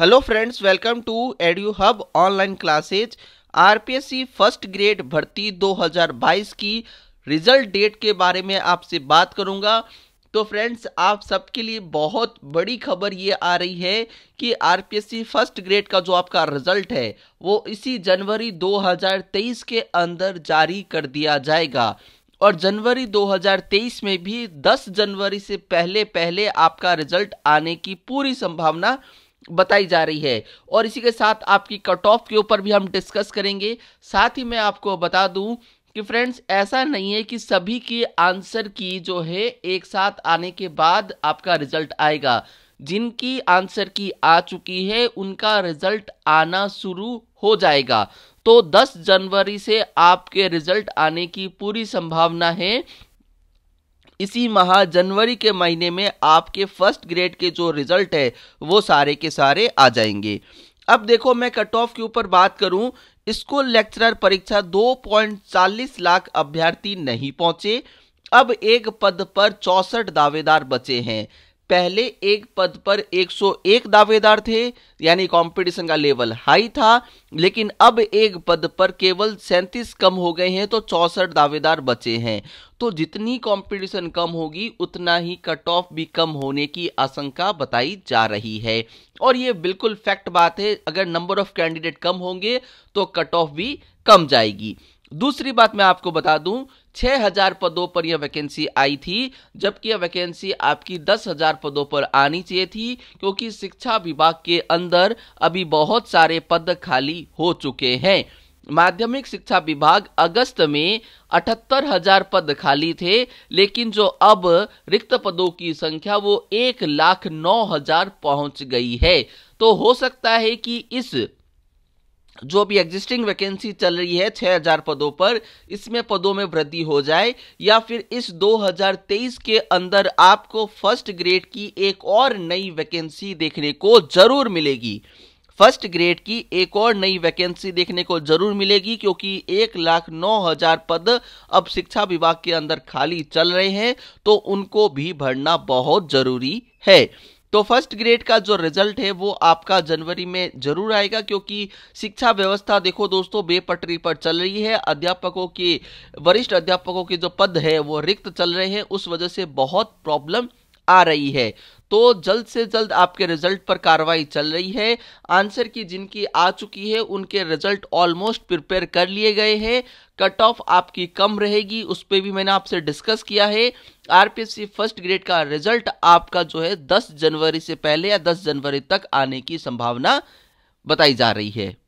hello friends welcome to एडियो hub online classes RPSC first grade भर्ती 2022 की result date के बारे में आपसे बात करूंगा तो फ्रेंड्स आप सबके लिए बहुत बड़ी खबर ये आ रही है कि आरपीएससी फर्स्ट ग्रेड का जो आपका रिजल्ट है वो इसी जनवरी 2023 के अंदर जारी कर दिया जाएगा और जनवरी 2023 में भी 10 जनवरी से पहले पहले आपका रिजल्ट आने की पूरी संभावना बताई जा रही है और इसी के साथ आपकी कट ऑफ के ऊपर भी हम डिस्कस करेंगे साथ ही मैं आपको बता दूं कि फ्रेंड्स ऐसा नहीं है कि सभी की आंसर की जो है एक साथ आने के बाद आपका रिजल्ट आएगा जिनकी आंसर की आ चुकी है उनका रिजल्ट आना शुरू हो जाएगा तो 10 जनवरी से आपके रिजल्ट आने की पूरी संभावना है इसी माह जनवरी के महीने में आपके फर्स्ट ग्रेड के जो रिजल्ट है वो सारे के सारे आ जाएंगे अब देखो मैं कट ऑफ के ऊपर बात करूं स्कूल लेक्चरर परीक्षा 2.40 लाख अभ्यर्थी नहीं पहुंचे अब एक पद पर चौसठ दावेदार बचे हैं पहले एक पद पर 101 दावेदार थे यानी कंपटीशन का लेवल हाई था लेकिन अब एक पद पर केवल सैंतीस कम हो गए हैं तो चौसठ दावेदार बचे हैं तो जितनी कंपटीशन कम होगी उतना ही कट ऑफ भी कम होने की आशंका बताई जा रही है और ये बिल्कुल फैक्ट बात है अगर नंबर ऑफ कैंडिडेट कम होंगे तो कट ऑफ भी कम जाएगी दूसरी बात मैं आपको बता दूं 6000 पदों पर यह वैकेंसी आई थी जबकि यह वैकेंसी आपकी 10000 पदों पर आनी चाहिए थी क्योंकि शिक्षा विभाग के अंदर अभी बहुत सारे पद खाली हो चुके हैं माध्यमिक शिक्षा विभाग अगस्त में अठहत्तर हजार पद खाली थे लेकिन जो अब रिक्त पदों की संख्या वो एक लाख नौ हजार पहुंच गई है तो हो सकता है कि इस जो भी एग्जिस्टिंग वैकेंसी चल रही है 6000 पदों पर इसमें पदों में वृद्धि हो जाए या फिर इस 2023 के अंदर आपको फर्स्ट ग्रेड की एक और नई वैकेंसी देखने को जरूर मिलेगी फर्स्ट ग्रेड की एक और नई वैकेंसी देखने को जरूर मिलेगी क्योंकि एक लाख नौ हजार पद अब शिक्षा विभाग के अंदर खाली चल रहे हैं तो उनको भी भरना बहुत जरूरी है तो फर्स्ट ग्रेड का जो रिजल्ट है वो आपका जनवरी में जरूर आएगा क्योंकि शिक्षा व्यवस्था देखो दोस्तों बेपटरी पर चल रही है अध्यापकों की वरिष्ठ अध्यापकों के जो पद है वो रिक्त चल रहे हैं उस वजह से बहुत प्रॉब्लम आ रही है तो जल्द से जल्द आपके रिजल्ट पर कार्रवाई चल रही है आंसर की जिनकी आ चुकी है उनके रिजल्ट ऑलमोस्ट प्रिपेयर कर लिए गए हैं कट ऑफ आपकी कम रहेगी उस पर भी मैंने आपसे डिस्कस किया है आरपीएससी फर्स्ट ग्रेड का रिजल्ट आपका जो है 10 जनवरी से पहले या 10 जनवरी तक आने की संभावना बताई जा रही है